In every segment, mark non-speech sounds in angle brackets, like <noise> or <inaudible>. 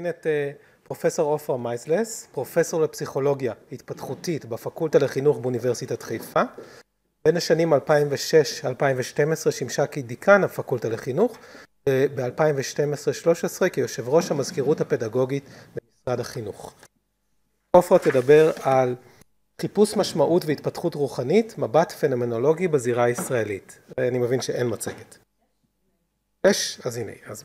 הנה את אה, פרופסור עופר מייסלס, פרופסור לפסיכולוגיה התפתחותית בפקולטה לחינוך באוניברסיטת חיפה. בין השנים 2006-2012 שימשה כדיקן הפקולטה לחינוך, ב-2012-2013 כיושב ראש המזכירות הפדגוגית במשרד החינוך. עופר תדבר על חיפוש משמעות והתפתחות רוחנית, מבט פנומנולוגי בזירה הישראלית. אני מבין שאין מצגת. יש? אז הנה. אז...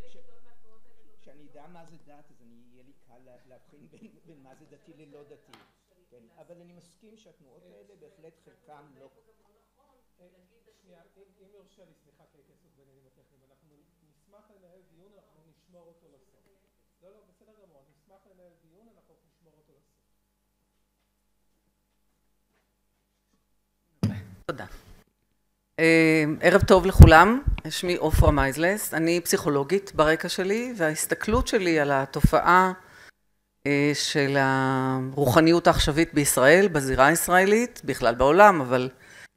לא כשאני אדע מה זה דת, אז אני יהיה לי קל להבחין בין מה זה דתי ללא דתי. אה, כן, אבל אני מסכים שהתנועות אה, האלה בהחלט חלקם לא... לא נכון, אה, שנייה, אם יורשה לי, סליחה, כי ההתייחסות בעניינים הטכניים, אנחנו נשמח לנהל דיון, אנחנו נשמור אותו לסוף. לא, לא, בסדר גמור, נשמח לנהל דיון, אנחנו נשמור אותו לסוף. תודה. אמ, ערב טוב לכולם, שמי עופרה מייזלס, אני פסיכולוגית ברקע שלי וההסתכלות שלי על התופעה אה, של הרוחניות העכשווית בישראל, בזירה הישראלית, בכלל בעולם, אבל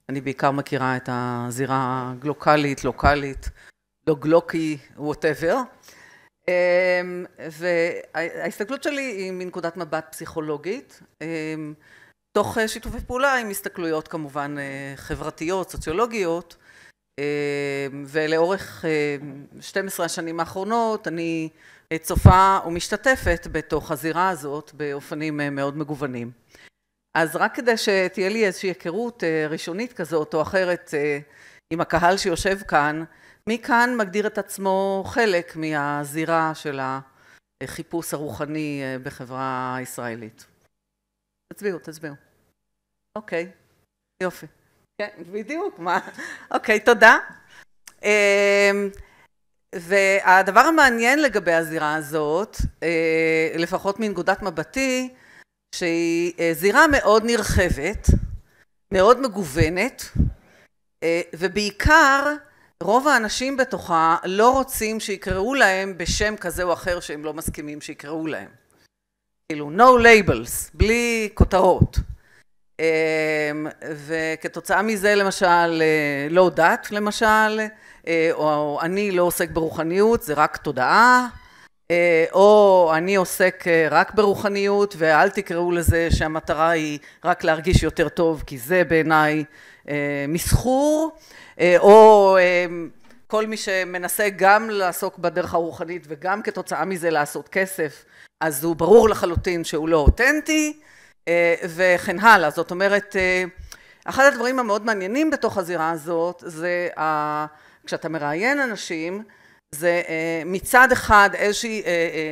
אני בעיקר מכירה את הזירה הגלוקלית, לוקאלית, לא גלוקי, וואטאבר. אמ, וההסתכלות שלי היא מנקודת מבט פסיכולוגית. אמ, תוך אה, שיתופי פעולה עם הסתכלויות כמובן אה, חברתיות, סוציולוגיות, אה, ולאורך 12 השנים האחרונות אני צופה ומשתתפת בתוך הזירה הזאת באופנים מאוד מגוונים. אז רק כדי שתהיה לי איזושהי היכרות ראשונית כזאת או אחרת עם הקהל שיושב כאן, מי כאן מגדיר את עצמו חלק מהזירה של החיפוש הרוחני בחברה הישראלית? תצביעו, תצביעו. אוקיי, okay. יופי. כן, בדיוק, מה? אוקיי, okay, תודה. אמ, והדבר המעניין לגבי הזירה הזאת, אה, לפחות מנקודת מבטי, שהיא אה, זירה מאוד נרחבת, מאוד מגוונת, אה, ובעיקר רוב האנשים בתוכה לא רוצים שיקראו להם בשם כזה או אחר שהם לא מסכימים שיקראו להם. כאילו, no labels, בלי כותרות. אמ, וכתוצאה מזה למשל, אה, לא דת למשל, אה, או אני לא עוסק ברוחניות, זה רק תודעה, אה, או אני עוסק רק ברוחניות, ואל תקראו לזה שהמטרה היא רק להרגיש יותר טוב, כי זה בעיניי מסחור, או אמ, כל מי שמנסה גם לעסוק בדרך הרוחנית וגם כתוצאה מזה לעשות כסף, אז הוא ברור לחלוטין שהוא לא אותנטי. אה, וכן הלאה. זאת אומרת, אה, אחד הדברים המאוד מעניינים בתוך הזירה הזאת, זה ה... כשאתה מראיין אנשים, זה אה, מצד אחד איזושהי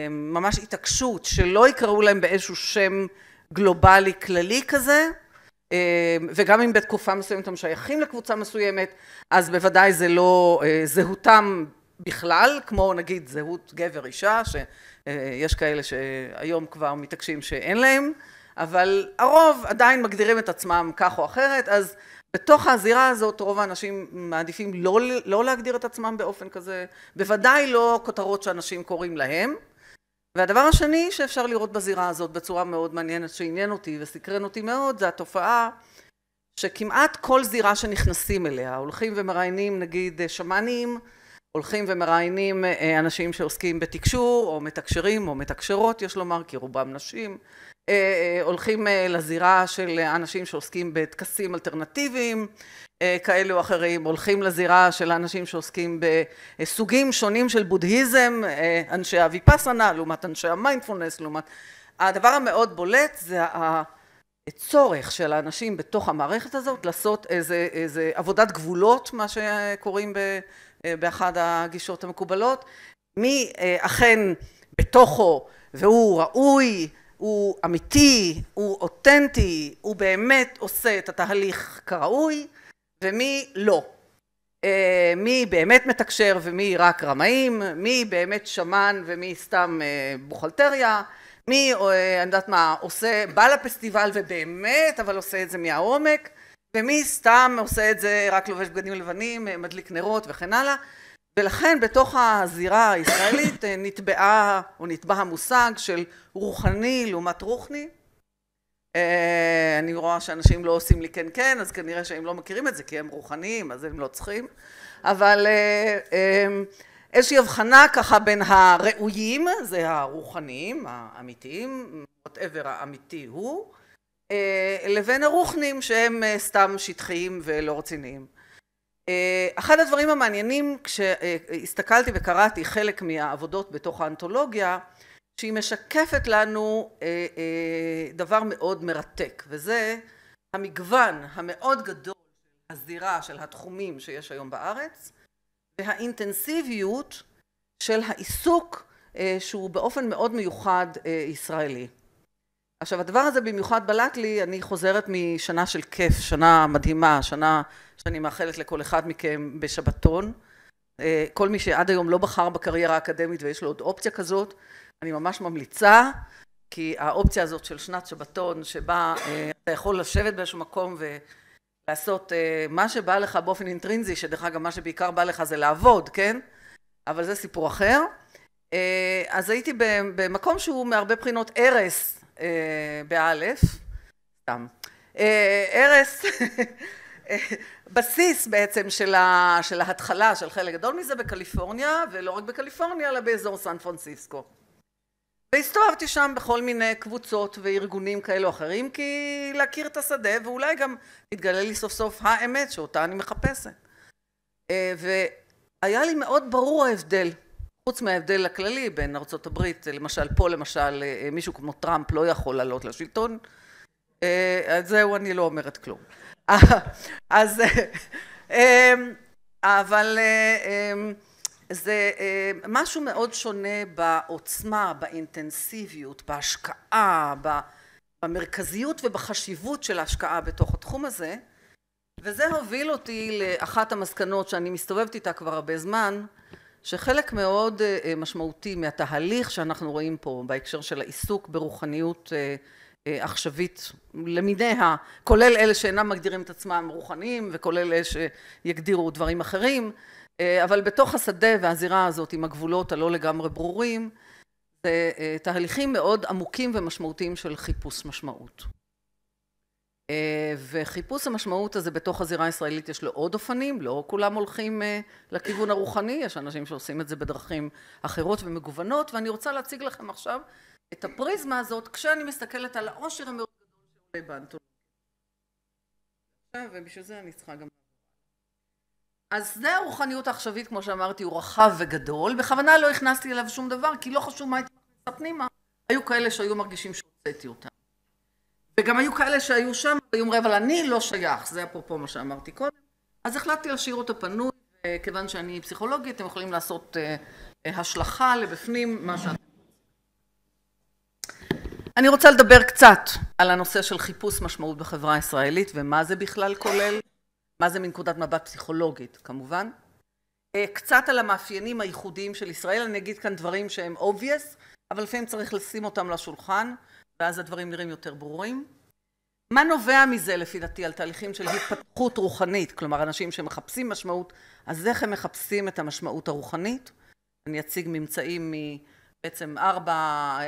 ממש התעקשות שלא יקראו להם באיזשהו שם גלובלי כללי כזה, וגם אם בתקופה מסוימת הם שייכים לקבוצה מסוימת, אז בוודאי זה לא זהותם בכלל, כמו נגיד זהות גבר אישה, שיש כאלה שהיום כבר מתעקשים שאין להם. אבל הרוב עדיין מגדירים את עצמם כך או אחרת, אז בתוך הזירה הזאת רוב האנשים מעדיפים לא, לא להגדיר את עצמם באופן כזה, בוודאי לא כותרות שאנשים קוראים להם. והדבר השני שאפשר לראות בזירה הזאת בצורה מאוד מעניינת שעניין אותי וסקרן אותי מאוד זה התופעה שכמעט כל זירה שנכנסים אליה הולכים ומראיינים נגיד שמאנים הולכים ומראיינים אה, אנשים שעוסקים בתקשור, או מתקשרים, או מתקשרות, יש לומר, כי רובם נשים. אה, אה, הולכים לזירה של אנשים שעוסקים בטקסים אלטרנטיביים כאלה או אחרים, הולכים לזירה של אנשים שעוסקים בסוגים שונים של בודהיזם, אנשי הוויפסנה לעומת אנשי המיינדפולנס, לעומת... הדבר המאוד בולט זה הצורך של האנשים בתוך המערכת הזאת לעשות איזה, איזה עבודת גבולות, מה שקוראים ב... אה, באחד הגישות המקובלות, מי אה, אכן בתוכו והוא ראוי, הוא אמיתי, הוא אותנטי, הוא באמת עושה את התהליך כראוי, ומי לא. אה, מי באמת מתקשר ומי רק רמאים, מי באמת שמן ומי סתם בוכלטריה, מי, אני יודעת מה, עושה, בא לפסטיבל ובאמת, אבל עושה את זה מהעומק, ומי סתם עושה את זה רק לובש בגדים לבנים, מדליק נרות וכן הלאה. ולכן בתוך הזירה הישראלית אה, נטבעה או נטבע המושג של רוחני לעומת רוחני. אה, אני רואה שאנשים לא עושים לי כן כן, אז כנראה שהם לא מכירים את זה כי הם רוחניים, אז הם לא צריכים. אבל אה, איזושהי הבחנה ככה בין הראויים, זה הרוחניים, האמיתיים, whatever האמיתי הוא, אה, לבין הרוחנים שהם אה, סתם שטחיים ולא רציניים. אה, אחד הדברים המעניינים כשהסתכלתי וקראתי חלק מהעבודות בתוך האנתולוגיה שהיא משקפת לנו דבר מאוד מרתק וזה המגוון המאוד גדול הזירה של התחומים שיש היום בארץ והאינטנסיביות של העיסוק שהוא באופן מאוד מיוחד ישראלי. עכשיו הדבר הזה במיוחד בלט לי, אני חוזרת משנה של כיף, שנה מדהימה, שנה שאני מאחלת לכל אחד מכם בשבתון. אה, כל מי שעד היום לא בחר בקריירה האקדמית ויש לו עוד אופציה כזאת, אני ממש ממליצה, כי האופציה הזאת של שנת שבתון, שבה אה, אתה יכול לשבת באיזשהו מקום ולעשות אה, מה שבא לך באופן אינטרינזי, שדרך אגב מה שבעיקר בא לך זה לעבוד, כן? אבל זה סיפור אחר. אז הייתי במקום שהוא מהרבה בחינות ערש, אה, באלף, סתם, אה, ארס, <laughs> אה, בסיס בעצם של, ה, של ההתחלה של חלק גדול מזה בקליפורניה, ולא רק בקליפורניה, אלא באזור סן פרנסיסקו. והסתובבתי שם בכל מיני קבוצות וארגונים כאלו אחרים, כי להכיר את השדה, ואולי גם התגלה לי סוף סוף האמת שאותה אני מחפשת. והיה לי מאוד ברור ההבדל חוץ מההבדל הכללי בין ארצות הברית, למשל פה למשל אה, מישהו כמו טראמפ לא יכול לעלות לשלטון, אה, אז זהו אני לא אומרת כלום. <laughs> אז אה, אמ, אבל אמ, זה משהו מאוד שונה בעוצמה, באינטנסיביות, בהשקעה, במרכזיות ובחשיבות של ההשקעה בתוך התחום הזה וזה הוביל אותי לאחת המסקנות שאני מסתובבת איתה כבר הרבה זמן שחלק מאוד אה, אה, משמעותי מהתהליך שאנחנו רואים פה בהקשר של העיסוק ברוחניות אה, עכשווית למיניה, כולל אלה שאינם מגדירים את עצמם רוחניים וכולל אלה שיגדירו דברים אחרים, אבל בתוך השדה והזירה הזאת עם הגבולות הלא לגמרי ברורים, זה תהליכים מאוד עמוקים ומשמעותיים של חיפוש משמעות. אה, וחיפוש המשמעות הזה בתוך הזירה הישראלית יש לו עוד אופנים, לא כולם הולכים אה, לכיוון הרוחני, יש אנשים שעושים את זה בדרכים אחרות ומגוונות, ואני רוצה להציג לכם עכשיו את הפריזמה הזאת כשאני מסתכלת על העושר המאוד גדול שעולה באנתולוגיה. ובשביל זה אני צריכה גם... אז זה הרוחניות העכשווית, כמו שאמרתי, הוא רחב וגדול, בכוונה לא הכנסתי אליו שום דבר, כי לא חשוב מה הייתי מכניסה פנימה, היו כאלה שהיו מרגישים שהוצאתי אותם. וגם היו כאלה שהיו שם, היו אומרים, אבל אני לא שייך, זה אפרופו מה שאמרתי קודם. אז החלטתי להשאיר אותו פנוי, כיוון שאני פסיכולוגית, אתם יכולים לעשות אה, השלכה לבפנים, מה שאתם... אני רוצה לדבר קצת על הנושא של חיפוש משמעות בחברה הישראלית, ומה זה בכלל כולל, מה זה מנקודת מבט פסיכולוגית, כמובן. אה, קצת על המאפיינים הייחודיים של ישראל, אני אגיד כאן דברים שהם obvious, אבל לפעמים צריך לשים אותם לשולחן. ואז הדברים נראים יותר ברורים. מה נובע מזה לפי דעתי על תהליכים של התפתחות רוחנית, כלומר אנשים שמחפשים משמעות, אז איך הם מחפשים את המשמעות הרוחנית? אני אציג ממצאים מבעצם ארבע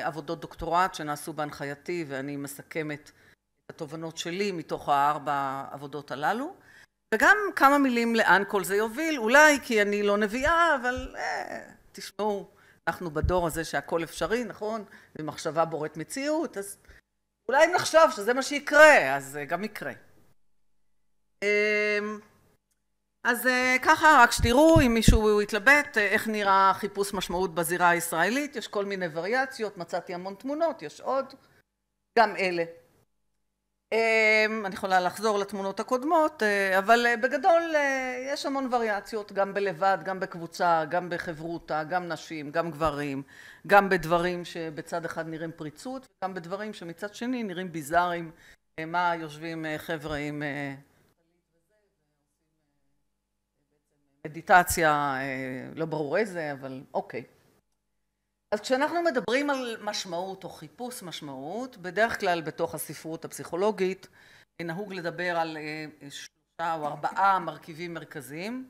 עבודות דוקטורט שנעשו בהנחייתי ואני מסכמת את התובנות שלי מתוך הארבע עבודות הללו. וגם כמה מילים לאן כל זה יוביל, אולי כי אני לא נביאה, אבל אה, תשמעו, אנחנו בדור הזה שהכל אפשרי, נכון? ומחשבה בוראת מציאות, אז אולי אם נחשוב שזה מה שיקרה, אז זה אה, גם יקרה. אמ, אז אה, ככה, רק שתראו, אם מישהו יתלבט, אה, איך נראה חיפוש משמעות בזירה הישראלית, יש כל מיני וריאציות, מצאתי המון תמונות, יש עוד, גם אלה. אמ, אני יכולה לחזור לתמונות הקודמות, אה, אבל אה, בגדול אה, יש המון וריאציות, גם בלבד, גם בקבוצה, גם בחברותה, גם נשים, גם גברים, גם בדברים שבצד אחד נראים פריצות, וגם בדברים שמצד שני נראים ביזאריים, מה יושבים חבר'ה עם מדיטציה, לא ברור איזה, אבל אוקיי. אז כשאנחנו מדברים על משמעות או חיפוש משמעות, בדרך כלל בתוך הספרות הפסיכולוגית נהוג לדבר על אה, אה, שלושה או ארבעה מרכיבים מרכזיים.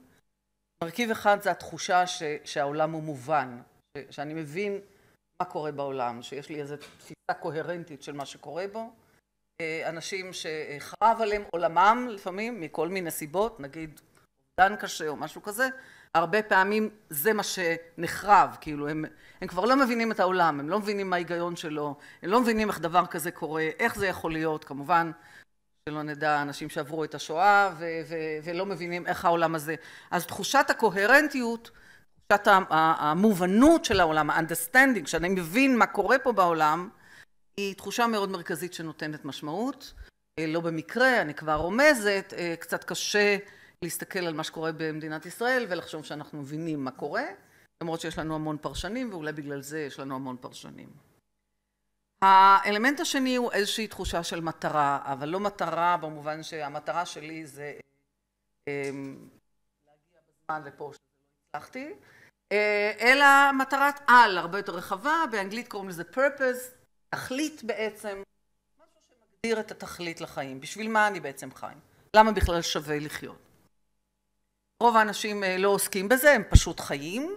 מרכיב אחד זה התחושה ש, שהעולם הוא מובן, ש, שאני מבין מה קורה בעולם, שיש לי איזו תפיסה קוהרנטית של מה שקורה בו. אה, אנשים שחרב עליהם עולמם לפעמים מכל מיני סיבות, נגיד אובדן קשה או משהו כזה, הרבה פעמים זה מה שנחרב, כאילו הם, הם כבר לא מבינים את העולם, הם לא מבינים מה ההיגיון שלו, הם לא מבינים איך דבר כזה קורה, איך זה יכול להיות, כמובן שלא נדע אנשים שעברו את השואה ו- ו- ולא מבינים איך העולם הזה. אז תחושת הקוהרנטיות, תחושת המובנות של העולם, ה-understanding, שאני מבין מה קורה פה בעולם, היא תחושה מאוד מרכזית שנותנת משמעות. אה, לא במקרה, אני כבר רומזת, אה, קצת קשה להסתכל על מה שקורה במדינת ישראל ולחשוב שאנחנו מבינים מה קורה, למרות שיש לנו המון פרשנים ואולי בגלל זה יש לנו המון פרשנים. האלמנט השני הוא איזושהי תחושה של מטרה, אבל לא מטרה במובן שהמטרה שלי זה אה, להגיע בזמן לפה שלא הצלחתי, אה, אלא מטרת על הרבה יותר רחבה, באנגלית קוראים לזה purpose, תכלית בעצם, משהו שמגדיר את התכלית לחיים, בשביל מה אני בעצם חי, למה בכלל שווה לחיות. רוב האנשים אה, לא עוסקים בזה, הם פשוט חיים,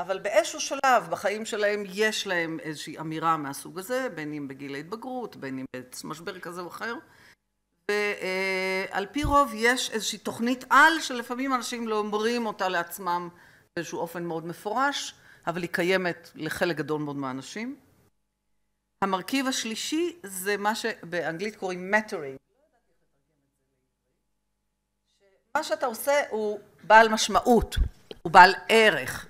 אבל באיזשהו שלב בחיים שלהם יש להם איזושהי אמירה מהסוג הזה, בין אם בגיל ההתבגרות, בין אם במשבר כזה או אחר, ועל אה, פי רוב יש איזושהי תוכנית על שלפעמים אנשים לא אומרים אותה לעצמם באיזשהו אופן מאוד מפורש, אבל היא קיימת לחלק גדול מאוד מהאנשים. המרכיב השלישי זה מה שבאנגלית קוראים mattering, מה שאתה עושה הוא בעל משמעות, הוא בעל ערך.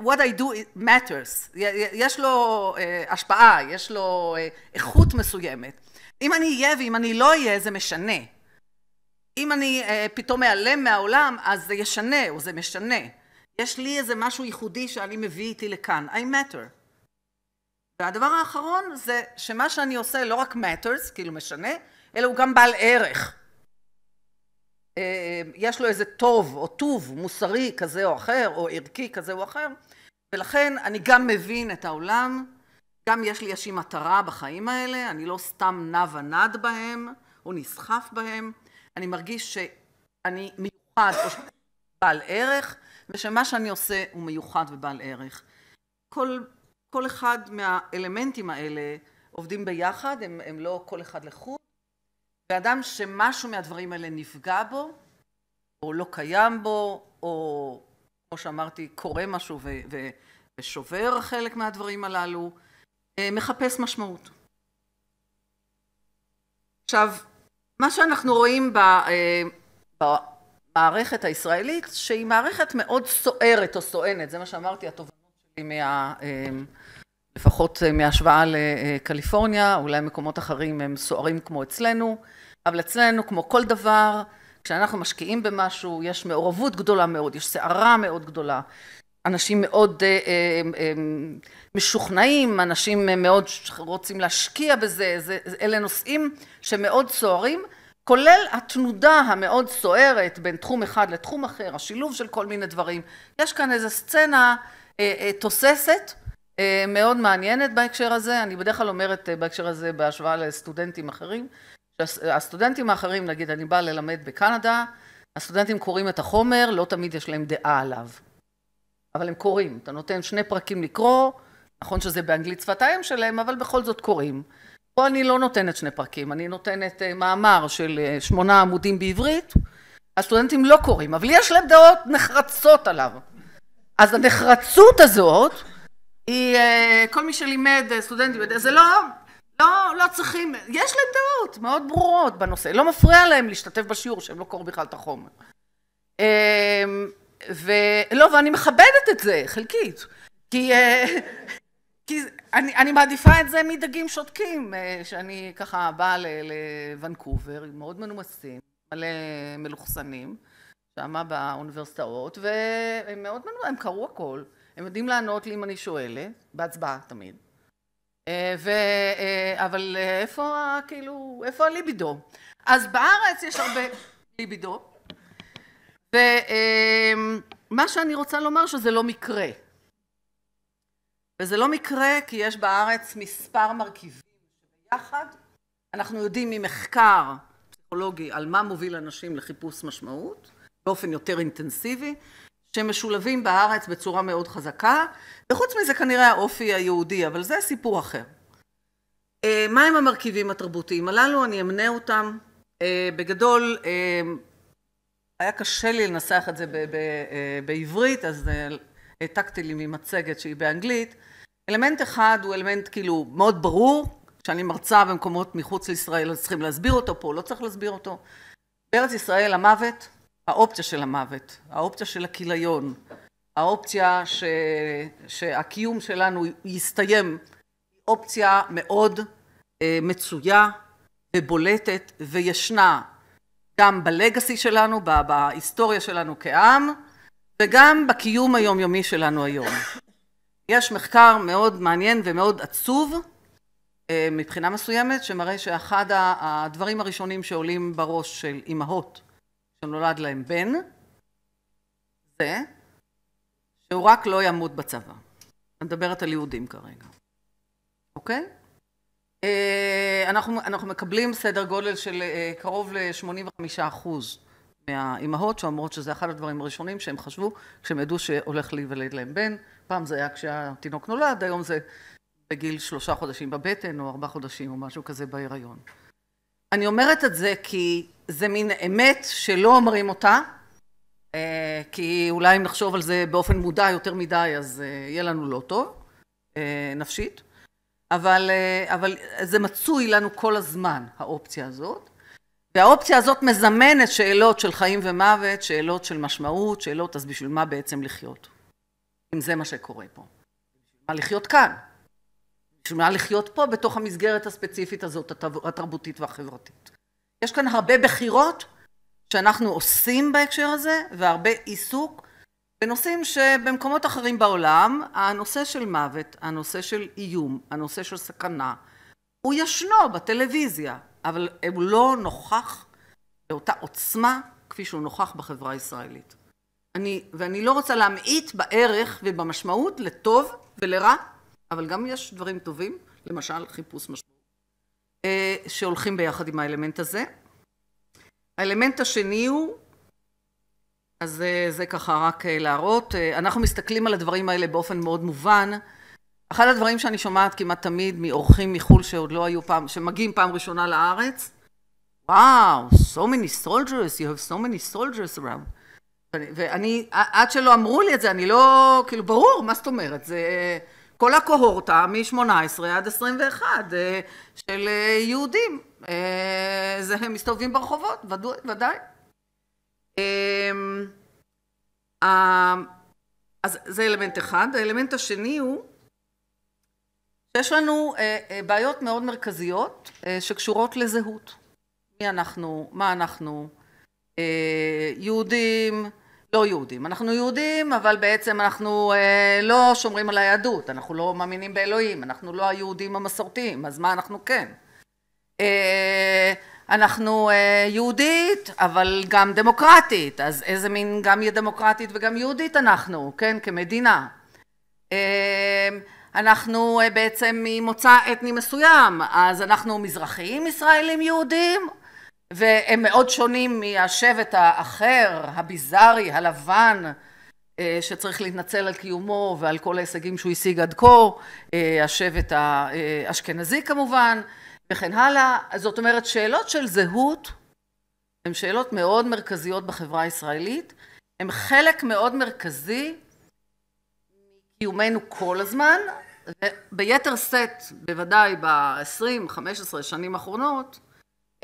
What I do matters, יש לו uh, השפעה, יש לו uh, איכות מסוימת. אם אני אהיה ואם אני לא אהיה זה משנה. אם אני uh, פתאום איעלם מהעולם אז זה ישנה או זה משנה. יש לי איזה משהו ייחודי שאני מביא איתי לכאן, I matter. והדבר האחרון זה שמה שאני עושה לא רק matters, כאילו משנה, אלא הוא גם בעל ערך. אה, יש לו איזה טוב או טוב מוסרי כזה או אחר, או ערכי כזה או אחר, ולכן אני גם מבין את העולם, גם יש לי איזושהי מטרה בחיים האלה, אני לא סתם נע ונד בהם, או נסחף בהם, אני מרגיש שאני מיוחד או בעל ערך, ושמה שאני עושה הוא מיוחד ובעל ערך. כל, כל אחד מהאלמנטים האלה עובדים ביחד, הם, הם לא כל אחד לחוד, ואדם שמשהו מהדברים האלה נפגע בו, או לא קיים בו, או כמו שאמרתי, קורה משהו ו- ו- ושובר חלק מהדברים הללו, אה, מחפש משמעות. עכשיו, מה שאנחנו רואים אה, במערכת הישראלית, שהיא מערכת מאוד סוערת או סואנת, זה מה שאמרתי, התובנות שלי מה... אה, לפחות אה, מהשוואה לקליפורניה, אולי מקומות אחרים הם סוערים כמו אצלנו, אבל אצלנו כמו כל דבר, כשאנחנו משקיעים במשהו יש מעורבות גדולה מאוד, יש סערה מאוד גדולה, אנשים מאוד אה, אה, אה, משוכנעים, אנשים מאוד רוצים להשקיע בזה, זה, אלה נושאים שמאוד סוערים, כולל התנודה המאוד סוערת בין תחום אחד לתחום אחר, השילוב של כל מיני דברים. יש כאן איזו סצנה אה, אה, תוססת אה, מאוד מעניינת בהקשר הזה, אני בדרך כלל אומרת אה, בהקשר הזה בהשוואה לסטודנטים אחרים, אה, הסטודנטים האחרים, נגיד אני באה ללמד בקנדה, הסטודנטים קוראים את החומר, לא תמיד יש להם דעה עליו, אבל הם קוראים, אתה נותן שני פרקים לקרוא, נכון שזה באנגלית שפת האם שלהם, אבל בכל זאת קוראים. פה אני לא נותנת שני פרקים, אני נותנת מאמר של שמונה עמודים בעברית, הסטודנטים לא קוראים, אבל יש להם דעות נחרצות עליו. אז הנחרצות הזאת היא, אה, כל מי שלימד אה, סטודנטים, זה לא, לא, לא צריכים, יש להם דעות מאוד ברורות בנושא, לא מפריע להם להשתתף בשיעור שהם לא קוראים בכלל את החומר. אמ, ולא, ואני מכבדת את זה, חלקית, כי, אה, <laughs> כי אני, אני מעדיפה את זה מדגים שותקים, שאני ככה באה לוונקובר, מאוד מנומסים, מלא מלוכסנים, שמה באוניברסיטאות, והם מאוד מנומסים, הם קראו הכל. הם יודעים לענות לי אם אני שואלת, בהצבעה תמיד. אה, ו... אה, אבל אה, איפה, כאילו, איפה הליבידו? אז בארץ יש הרבה ליבידו, ומה אמ, שאני רוצה לומר שזה לא מקרה. וזה לא מקרה כי יש בארץ מספר מרכיבים שביחד אנחנו יודעים ממחקר פסיכולוגי על מה מוביל אנשים לחיפוש משמעות באופן יותר אינטנסיבי שמשולבים בארץ בצורה מאוד חזקה, וחוץ מזה כנראה האופי היהודי, אבל זה סיפור אחר. אה, מהם המרכיבים התרבותיים הללו? אני אמנה אותם. אה, בגדול, אה, היה קשה לי לנסח את זה בעברית, אז העתקתי לי ממצגת שהיא באנגלית. אלמנט אחד הוא אלמנט כאילו מאוד ברור, שאני מרצה במקומות מחוץ לישראל אז צריכים להסביר אותו, פה לא צריך להסביר אותו. בארץ ישראל המוות האופציה של המוות, האופציה של הכיליון, האופציה ש... שהקיום שלנו יסתיים, היא אופציה מאוד אה, מצויה ובולטת וישנה גם בלגאסי שלנו, בהיסטוריה שלנו כעם, וגם בקיום היומיומי שלנו היום. יש מחקר מאוד מעניין ומאוד עצוב אה, מבחינה מסוימת, שמראה שאחד הדברים הראשונים שעולים בראש של אימהות שנולד להם בן, זה שהוא רק לא ימות בצבא. אני מדברת על יהודים כרגע, אוקיי? אה, אנחנו, אנחנו מקבלים סדר גודל של אה, קרוב ל-85 מהאימהות שאומרות שזה אחד הדברים הראשונים שהם חשבו כשהם ידעו שהולך להיוולד להם בן. פעם זה היה כשהתינוק נולד, היום זה בגיל שלושה חודשים בבטן או ארבעה חודשים או משהו כזה בהיריון. אני אומרת את זה כי זה מין אמת שלא אומרים אותה, אה, כי אולי אם נחשוב על זה באופן מודע יותר מדי, אז אה, יהיה לנו לא טוב, אה, נפשית. אבל, אבל זה מצוי לנו כל הזמן, האופציה הזאת. והאופציה הזאת מזמנת שאלות של חיים ומוות, שאלות של משמעות, שאלות אז בשביל מה בעצם לחיות. אם זה מה שקורה פה. מה לחיות כאן. בשביל מה לחיות פה בתוך המסגרת הספציפית הזאת, התרבותית והחברתית. יש כאן הרבה בחירות שאנחנו עושים בהקשר הזה, והרבה עיסוק בנושאים שבמקומות אחרים בעולם, הנושא של מוות, הנושא של איום, הנושא של סכנה, הוא ישנו בטלוויזיה, אבל הוא לא נוכח באותה עוצמה כפי שהוא נוכח בחברה הישראלית. אני, ואני לא רוצה להמעיט בערך ובמשמעות לטוב ולרע אבל גם יש דברים טובים, למשל חיפוש משמעות, אה, שהולכים ביחד עם האלמנט הזה. האלמנט השני הוא, אז זה, אה, זה ככה רק אה, להראות, אנחנו מסתכלים על הדברים האלה באופן מאוד מובן. אחד הדברים שאני שומעת כמעט תמיד מאורחים מחו"ל שעוד לא היו פעם, שמגיעים פעם ראשונה לארץ, וואו, wow, so many soldiers, you have so many soldiers around. ואני, עד שלא אמרו לי את זה, אני לא, כאילו, ברור, מה זאת אומרת? זה... כל הקוהורטה מ-18 עד 21 אה, של אה, יהודים, אה, זה הם מסתובבים ברחובות, ודאי. אמ, אז זה אלמנט אחד. האלמנט השני הוא שיש לנו בעיות מאוד מרכזיות שקשורות לזהות. מי אנחנו, מה אנחנו, יהודים, לא יהודים. אנחנו יהודים, אבל בעצם אנחנו אה, לא שומרים על היהדות, אנחנו לא מאמינים באלוהים, אנחנו לא היהודים המסורתיים, אז מה אנחנו כן? אה, אנחנו אה, יהודית, אבל גם דמוקרטית, אז איזה מין גם יהיה דמוקרטית וגם יהודית אנחנו, כן, כמדינה. אה, אנחנו אה, בעצם ממוצא אתני מסוים, אז אנחנו מזרחיים ישראלים יהודים, והם מאוד שונים מהשבט האחר, הביזארי, הלבן, אה, שצריך להתנצל על קיומו ועל כל ההישגים שהוא השיג עד כה, אה, השבט האשכנזי אה, כמובן, וכן הלאה. זאת אומרת, שאלות של זהות הן שאלות מאוד מרכזיות בחברה הישראלית, הן חלק מאוד מרכזי מקיומנו כל הזמן, וביתר שאת, בוודאי ב-20, 15 שנים האחרונות,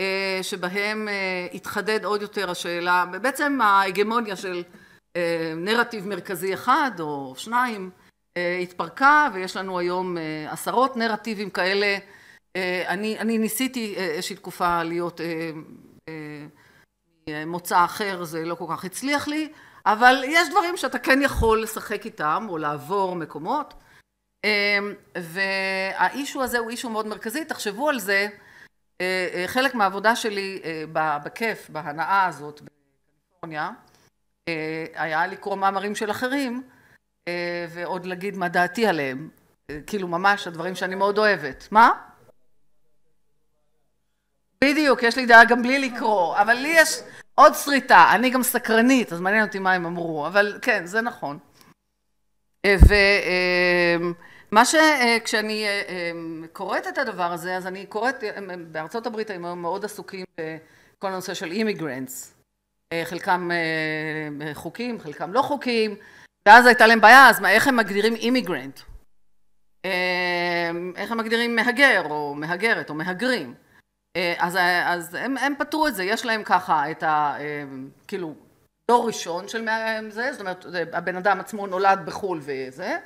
אה, שבהם אה, התחדד עוד יותר השאלה, בעצם ההגמוניה של אה, נרטיב מרכזי אחד או שניים התפרקה ויש לנו היום עשרות נרטיבים כאלה. אני, אני ניסיתי איזושהי תקופה להיות מוצא אחר, זה לא כל כך הצליח לי, אבל יש דברים שאתה כן יכול לשחק איתם או לעבור מקומות. והאישו הזה הוא אישו מאוד מרכזי, תחשבו על זה. אה, אה, חלק מהעבודה שלי אה, בכיף, בהנאה הזאת בקליפורניה, היה לקרוא מאמרים של אחרים ועוד להגיד מה דעתי עליהם. כאילו ממש הדברים שאני מאוד אוהבת. מה? בדיוק, יש לי דעה גם בלי לקרוא, אבל לי יש עוד שריטה, אני גם סקרנית, אז מעניין אותי מה הם אמרו, אבל כן, זה נכון. ו... מה שכשאני אה, אה, אה, קוראת את הדבר הזה, אז אני קוראת, בארצות הברית הם מאוד עסוקים בכל הנושא של אימיגרנטס, חלקם חוקיים, חלקם לא חוקיים, ואז הייתה להם בעיה, אז מה, איך הם מגדירים אימיגרנט? איך הם מגדירים מהגר או מהגרת או מהגרים? אז, אז הם, הם פתרו את זה, יש להם ככה את ה... כאילו, דור ראשון של זה, זאת אומרת, הבן אדם עצמו נולד בחו"ל וזה,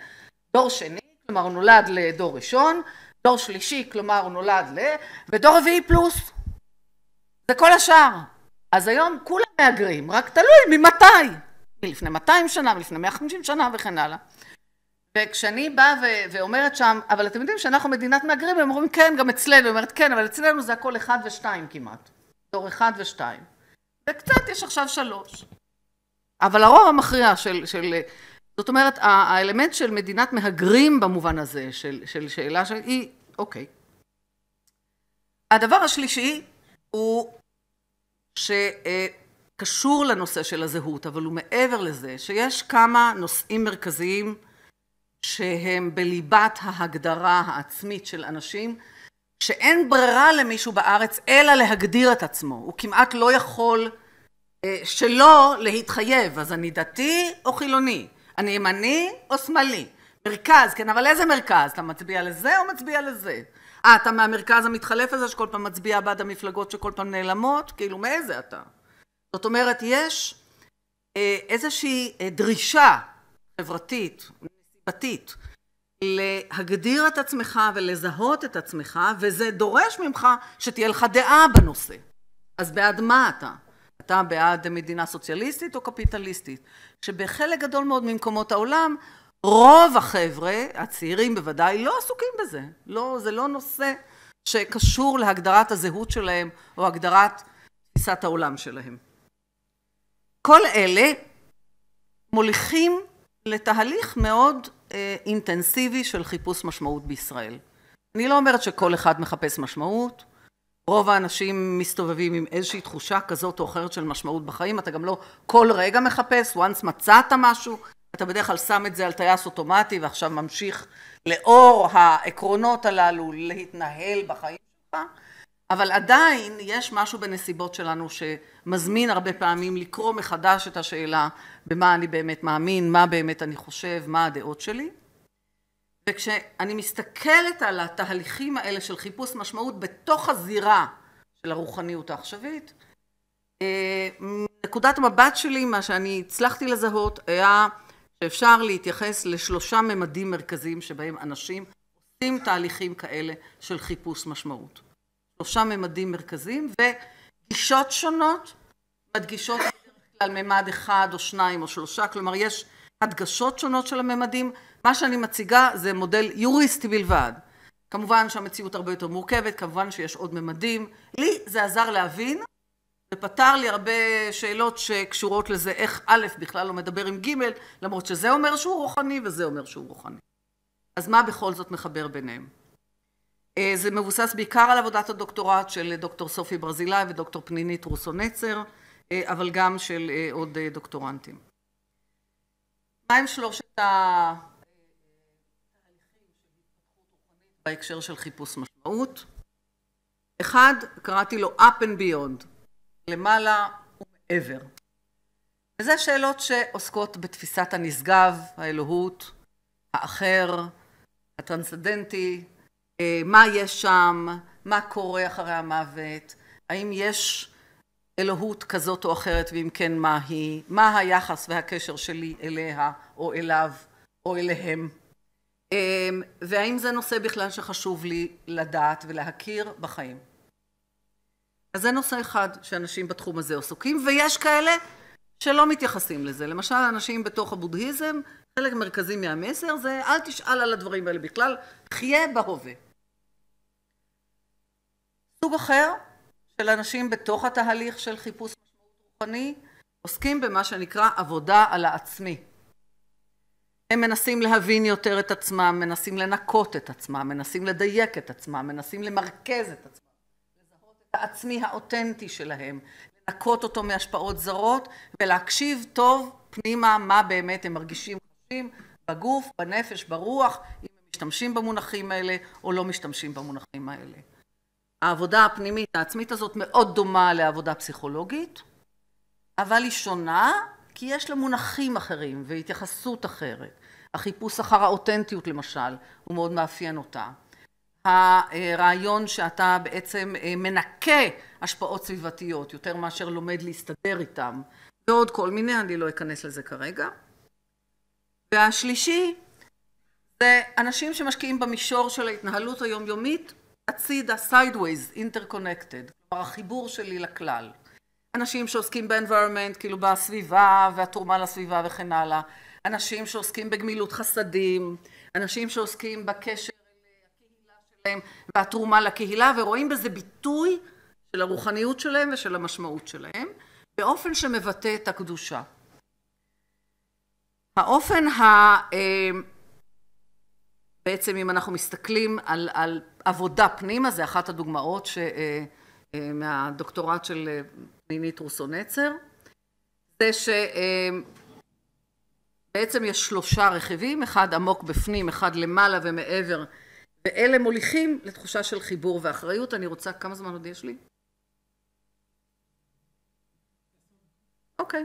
דור שני, כלומר הוא נולד לדור ראשון, דור שלישי כלומר הוא נולד ל... ודור רביעי פלוס. זה כל השאר. אז היום כולם מהגרים, רק תלוי ממתי. מלפני 200 שנה, מלפני 150 שנה וכן הלאה. וכשאני באה ו- ואומרת שם, אבל אתם יודעים שאנחנו מדינת מהגרים, הם אומרים כן, גם אצלנו, היא אומרת כן, אבל אצלנו זה הכל אחד ושתיים כמעט. דור אחד ושתיים. וקצת יש עכשיו שלוש. אבל הרוב המכריע של, של, זאת אומרת, האלמנט של מדינת מהגרים במובן הזה, של, של שאלה שהיא, אוקיי. הדבר השלישי הוא שקשור אה, לנושא של הזהות, אבל הוא מעבר לזה, שיש כמה נושאים מרכזיים שהם בליבת ההגדרה העצמית של אנשים, שאין ברירה למישהו בארץ אלא להגדיר את עצמו, הוא כמעט לא יכול אה, שלא להתחייב, אז אני דתי או חילוני, אני ימני או שמאלי? מרכז, כן, אבל איזה מרכז? אתה מצביע לזה או מצביע לזה? אה, אתה מהמרכז המתחלף הזה שכל פעם מצביע בעד המפלגות שכל פעם נעלמות? כאילו, מאיזה אתה? זאת אומרת, יש אה, איזושהי אה, דרישה חברתית, נסיבתית, להגדיר את עצמך ולזהות את עצמך, וזה דורש ממך שתהיה לך דעה בנושא. אז בעד מה אתה? אתה בעד מדינה סוציאליסטית או קפיטליסטית? שבחלק גדול מאוד ממקומות העולם, רוב החבר'ה, הצעירים בוודאי, לא עסוקים בזה. לא, זה לא נושא שקשור להגדרת הזהות שלהם או הגדרת תפיסת העולם שלהם. כל אלה מוליכים לתהליך מאוד אה, אינטנסיבי של חיפוש משמעות בישראל. אני לא אומרת שכל אחד מחפש משמעות, רוב האנשים מסתובבים עם איזושהי תחושה כזאת או אחרת של משמעות בחיים, אתה גם לא כל רגע מחפש, once מצאת משהו, אתה בדרך כלל שם את זה על טייס אוטומטי ועכשיו ממשיך לאור העקרונות הללו להתנהל בחיים שלך, אבל עדיין יש משהו בנסיבות שלנו שמזמין הרבה פעמים לקרוא מחדש את השאלה במה אני באמת מאמין, מה באמת אני חושב, מה הדעות שלי. וכשאני מסתכלת על התהליכים האלה של חיפוש משמעות בתוך הזירה של הרוחניות העכשווית, אה, נקודת מבט שלי, מה שאני הצלחתי לזהות, היה שאפשר להתייחס לשלושה ממדים מרכזיים שבהם אנשים עושים תהליכים כאלה של חיפוש משמעות. שלושה ממדים מרכזיים וגישות שונות, מדגישות על ממד אחד או שניים או שלושה, כלומר יש הדגשות שונות של הממדים מה שאני מציגה זה מודל יוריסטי בלבד. כמובן שהמציאות הרבה יותר מורכבת, כמובן שיש עוד ממדים. לי זה עזר להבין, ופתר לי הרבה שאלות שקשורות לזה איך א' בכלל לא מדבר עם ג', למרות שזה אומר שהוא רוחני וזה אומר שהוא רוחני. אז מה בכל זאת מחבר ביניהם? אה, זה מבוסס בעיקר על עבודת הדוקטורט של דוקטור סופי ברזילי ודוקטור פנינית רוסו נצר, אה, אבל גם של אה, עוד דוקטורנטים. מהם שלושת בהקשר של חיפוש משמעות. אחד, קראתי לו up and beyond, למעלה ומעבר. וזה שאלות שעוסקות בתפיסת הנשגב, האלוהות, האחר, הטרנסדנטי, אה, מה יש שם, מה קורה אחרי המוות, האם יש אלוהות כזאת או אחרת, ואם כן, מה היא, מה היחס והקשר שלי אליה או אליו או אליהם. אמ, והאם זה נושא בכלל שחשוב לי לדעת ולהכיר בחיים. אז זה נושא אחד שאנשים בתחום הזה עסוקים, ויש כאלה שלא מתייחסים לזה. למשל, אנשים בתוך הבודהיזם, חלק מרכזי מהמסר זה אל תשאל על הדברים האלה בכלל, חיה בהווה. סוג אחר של אנשים בתוך התהליך של חיפוש משמעות רוחני, עוסקים במה שנקרא עבודה על העצמי. הם מנסים להבין יותר את עצמם, מנסים לנקות את עצמם, מנסים לדייק את עצמם, מנסים למרכז את עצמם, לזהות את העצמי האותנטי שלהם, לנקות אותו מהשפעות זרות ולהקשיב טוב פנימה מה באמת הם מרגישים חושבים בגוף, בנפש, ברוח, אם הם משתמשים במונחים האלה או לא משתמשים במונחים האלה. העבודה הפנימית העצמית הזאת מאוד דומה לעבודה פסיכולוגית, אבל היא שונה כי יש לה מונחים אחרים והתייחסות אחרת. החיפוש אחר האותנטיות למשל, הוא מאוד מאפיין אותה. הרעיון שאתה בעצם אה, מנקה השפעות סביבתיות יותר מאשר לומד להסתדר איתם ועוד כל מיני, אני לא אכנס לזה כרגע. והשלישי זה אנשים שמשקיעים במישור של ההתנהלות היומיומית הצידה sideways interconnected, כלומר החיבור שלי לכלל. אנשים שעוסקים באנברמנט, כאילו בסביבה והתרומה לסביבה וכן הלאה, אנשים שעוסקים בגמילות חסדים, אנשים שעוסקים בקשר לקהילה שלהם והתרומה לקהילה, ורואים בזה ביטוי של הרוחניות שלהם ושל המשמעות שלהם, באופן שמבטא את הקדושה. האופן ה... אה, בעצם אם אנחנו מסתכלים על, על עבודה פנימה, זה אחת הדוגמאות ש... אה, אה, מהדוקטורט של אה, פנינית רוסו-נצר, זה שבעצם אה, יש שלושה רכיבים, אחד עמוק בפנים, אחד למעלה ומעבר, ואלה מוליכים לתחושה של חיבור ואחריות. אני רוצה, כמה זמן עוד יש לי? אוקיי.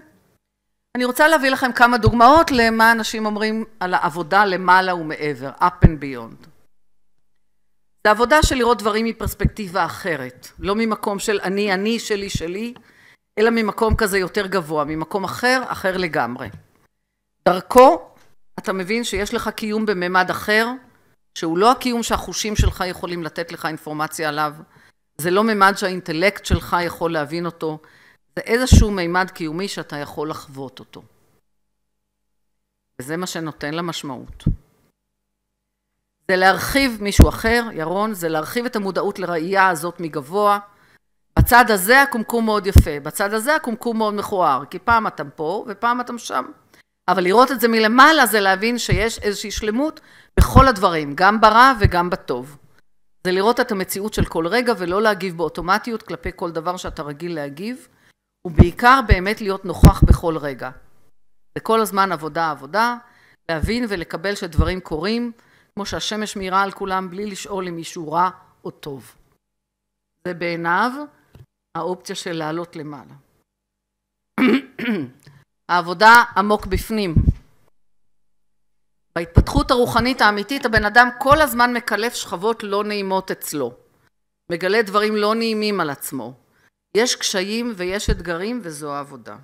אני רוצה להביא לכם כמה דוגמאות למה אנשים אומרים על העבודה למעלה ומעבר, up and beyond. זה עבודה של לראות דברים מפרספקטיבה אחרת, לא ממקום של אני, אני, שלי, שלי, אלא ממקום כזה יותר גבוה, ממקום אחר, אחר לגמרי. דרכו אתה מבין שיש לך קיום בממד אחר, שהוא לא הקיום שהחושים שלך יכולים לתת לך אינפורמציה עליו, זה לא ממד שהאינטלקט שלך יכול להבין אותו, זה איזשהו ממד קיומי שאתה יכול לחוות אותו. וזה מה שנותן לה משמעות. זה להרחיב מישהו אחר, ירון, זה להרחיב את המודעות לראייה הזאת מגבוה. בצד הזה הקומקום מאוד יפה, בצד הזה הקומקום מאוד מכוער, כי פעם אתה פה ופעם אתה שם. אבל לראות את זה מלמעלה זה להבין שיש איזושהי שלמות בכל הדברים, גם ברע וגם בטוב. זה לראות את המציאות של כל רגע ולא להגיב באוטומטיות כלפי כל דבר שאתה רגיל להגיב, ובעיקר באמת להיות נוכח בכל רגע. זה כל הזמן עבודה עבודה, להבין ולקבל שדברים קורים, כמו שהשמש מאירה על כולם בלי לשאול אם מישהו רע או טוב. זה בעיניו האופציה של לעלות למעלה. <clears throat> העבודה עמוק בפנים. בהתפתחות הרוחנית האמיתית הבן אדם כל הזמן מקלף שכבות לא נעימות אצלו. מגלה דברים לא נעימים על עצמו. יש קשיים ויש אתגרים וזו העבודה.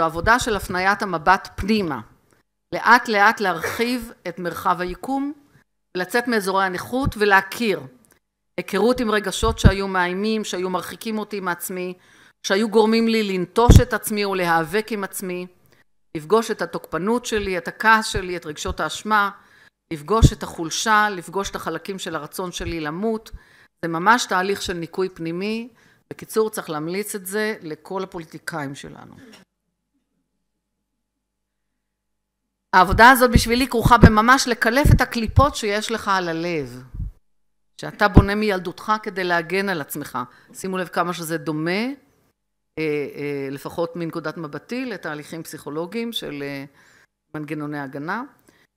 זו עבודה של הפניית המבט פנימה. לאט לאט להרחיב את מרחב היקום, לצאת מאזורי הנכות ולהכיר. היכרות עם רגשות שהיו מאיימים, שהיו מרחיקים אותי מעצמי, שהיו גורמים לי לנטוש את עצמי ולהיאבק עם עצמי, לפגוש את התוקפנות שלי, את הכעס שלי, את רגשות האשמה, לפגוש את החולשה, לפגוש את החלקים של הרצון שלי למות. זה ממש תהליך של ניקוי פנימי. בקיצור, צריך להמליץ את זה לכל הפוליטיקאים שלנו. העבודה הזאת בשבילי כרוכה בממש לקלף את הקליפות שיש לך על הלב, שאתה בונה מילדותך כדי להגן על עצמך. שימו לב כמה שזה דומה, אה, אה, לפחות מנקודת מבטי, לתהליכים פסיכולוגיים של אה, מנגנוני הגנה.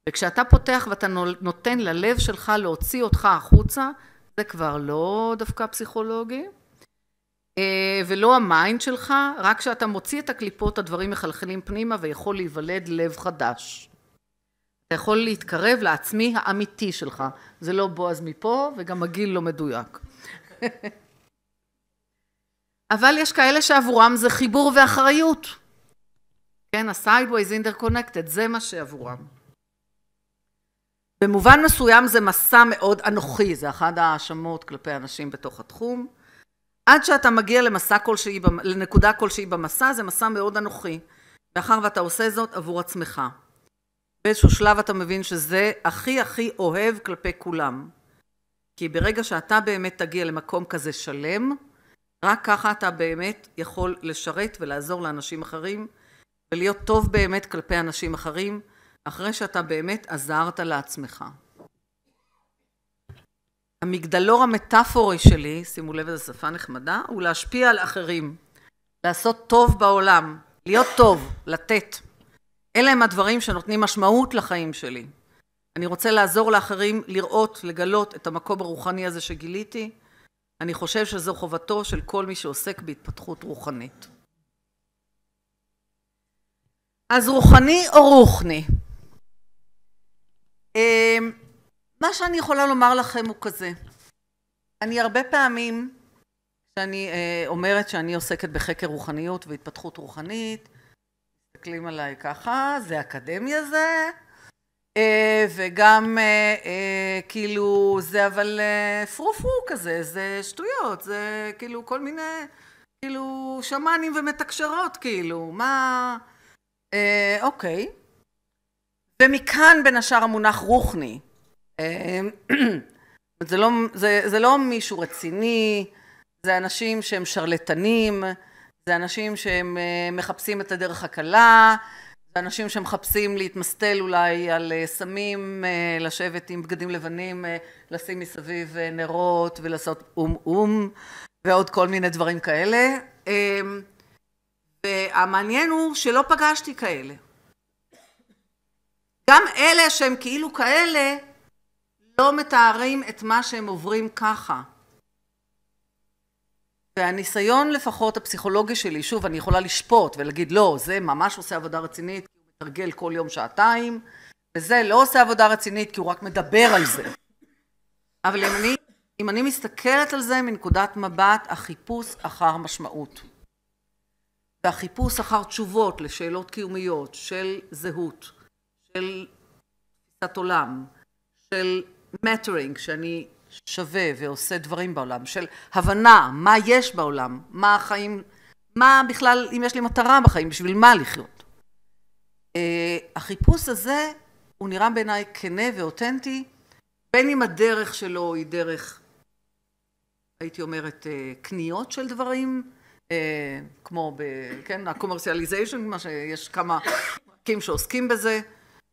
וכשאתה פותח ואתה נותן ללב שלך להוציא אותך החוצה, זה כבר לא דווקא פסיכולוגי, אה, ולא המיינד שלך, רק כשאתה מוציא את הקליפות הדברים מחלחלים פנימה ויכול להיוולד לב חדש. אתה יכול להתקרב לעצמי האמיתי שלך. זה לא בועז מפה וגם הגיל לא מדויק. <laughs> אבל יש כאלה שעבורם זה חיבור ואחריות. כן, ה-Sideways Interconnected, זה מה שעבורם. במובן מסוים זה מסע מאוד אנוכי, זה אחת ההאשמות כלפי אנשים בתוך התחום. עד שאתה מגיע למסע כלשהי, לנקודה כלשהי במסע, זה מסע מאוד אנוכי, מאחר ואתה עושה זאת עבור עצמך. באיזשהו שלב אתה מבין שזה הכי הכי אוהב כלפי כולם. כי ברגע שאתה באמת תגיע למקום כזה שלם, רק ככה אתה באמת יכול לשרת ולעזור לאנשים אחרים, ולהיות טוב באמת כלפי אנשים אחרים, אחרי שאתה באמת עזרת לעצמך. המגדלור המטאפורי שלי, שימו לב איזו שפה נחמדה, הוא להשפיע על אחרים, לעשות טוב בעולם, להיות טוב, לתת. אלה הם הדברים שנותנים משמעות לחיים שלי. אני רוצה לעזור לאחרים לראות, לגלות את המקום הרוחני הזה שגיליתי. אני חושב שזו חובתו של כל מי שעוסק בהתפתחות רוחנית. אז רוחני או רוחני? אמ, מה שאני יכולה לומר לכם הוא כזה, אני הרבה פעמים, כשאני אה, אומרת שאני עוסקת בחקר רוחניות והתפתחות רוחנית, מסתכלים עליי ככה, זה אקדמיה זה, אה, וגם אה, אה, כאילו זה אבל אה, פרופו כזה, זה שטויות, זה כאילו כל מיני, כאילו שמאנים ומתקשרות כאילו, מה, אה, אוקיי. ומכאן בין השאר המונח רוחני, אמ, <clears throat> זה לא, זה, זה לא מישהו רציני, זה אנשים שהם שרלטנים, זה אנשים שהם אה, מחפשים את הדרך הקלה, זה אנשים שמחפשים להתמסטל אולי על אה, סמים, אה, לשבת עם בגדים לבנים, לשים מסביב נרות ולעשות אום אום ועוד כל מיני דברים כאלה. אמ, והמעניין הוא שלא פגשתי כאלה. גם אלה שהם כאילו כאלה, לא מתארים את מה שהם עוברים ככה. והניסיון לפחות הפסיכולוגי שלי, שוב אני יכולה לשפוט ולהגיד לא, זה ממש עושה עבודה רצינית כי הוא מתרגל כל יום שעתיים, וזה לא עושה עבודה רצינית כי הוא רק מדבר על זה. אבל אם אני, אם אני מסתכלת על זה מנקודת מבט החיפוש אחר משמעות, והחיפוש אחר תשובות לשאלות קיומיות של זהות, של תפיסת עולם, של מטרינג, שאני שווה ועושה דברים בעולם, של הבנה מה יש בעולם, מה החיים, מה בכלל, אם יש לי מטרה בחיים, בשביל מה לחיות. Uh, החיפוש הזה הוא נראה בעיניי כנה ואותנטי, בין אם הדרך שלו היא דרך, הייתי אומרת, uh, קניות של דברים, uh, כמו ב... כן, הקומרציאליזיישן, מה שיש כמה פרקים שעוסקים בזה,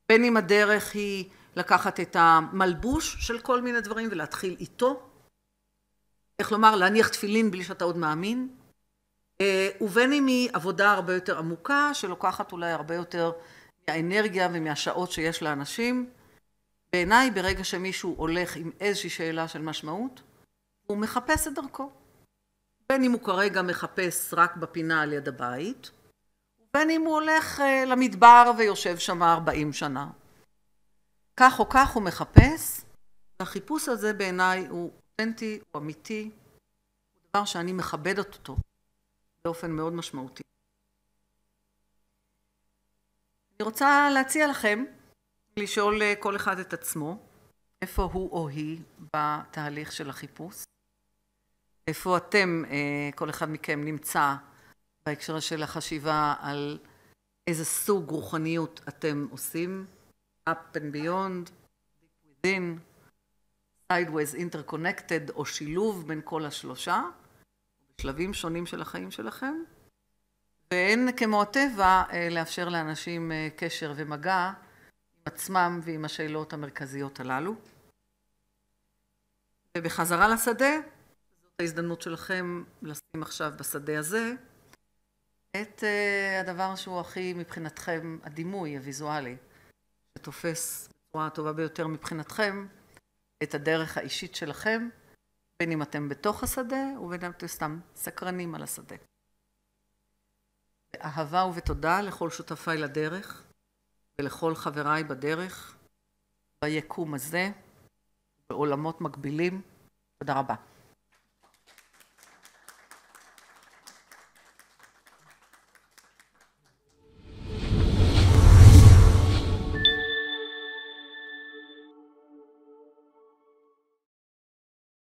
בין אם הדרך היא לקחת את המלבוש של כל מיני דברים ולהתחיל איתו, איך לומר, להניח תפילין בלי שאתה עוד מאמין, אה, ובין אם היא עבודה הרבה יותר עמוקה, שלוקחת אולי הרבה יותר מהאנרגיה ומהשעות שיש לאנשים. בעיניי, ברגע שמישהו הולך עם איזושהי שאלה של משמעות, הוא מחפש את דרכו. בין אם הוא כרגע מחפש רק בפינה על יד הבית, ובין אם הוא הולך אה, למדבר ויושב שם 40 שנה. כך או כך הוא מחפש, והחיפוש הזה בעיניי הוא אותנטי, הוא אמיתי, הוא דבר שאני מכבדת אותו באופן מאוד משמעותי. אני רוצה להציע לכם לשאול אה, כל אחד את עצמו, איפה הוא או היא בתהליך של החיפוש, איפה אתם, אה, כל אחד מכם נמצא בהקשר של החשיבה על איזה סוג רוחניות אתם עושים, up and beyond, deep within, sideways interconnected, או שילוב בין כל השלושה, בשלבים שונים של החיים שלכם, ואין כמו הטבע אה, לאפשר לאנשים אה, קשר ומגע עם עצמם ועם השאלות המרכזיות הללו. ובחזרה לשדה, זאת ההזדמנות שלכם לשים עכשיו בשדה הזה את אה, הדבר שהוא הכי מבחינתכם הדימוי הוויזואלי. שתופס בצורה הטובה ביותר מבחינתכם את הדרך האישית שלכם, בין אם אתם בתוך השדה ובין אם אתם סתם סקרנים על השדה. באהבה ובתודה לכל שותפיי לדרך ולכל חבריי בדרך, ביקום הזה, בעולמות מקבילים. תודה רבה.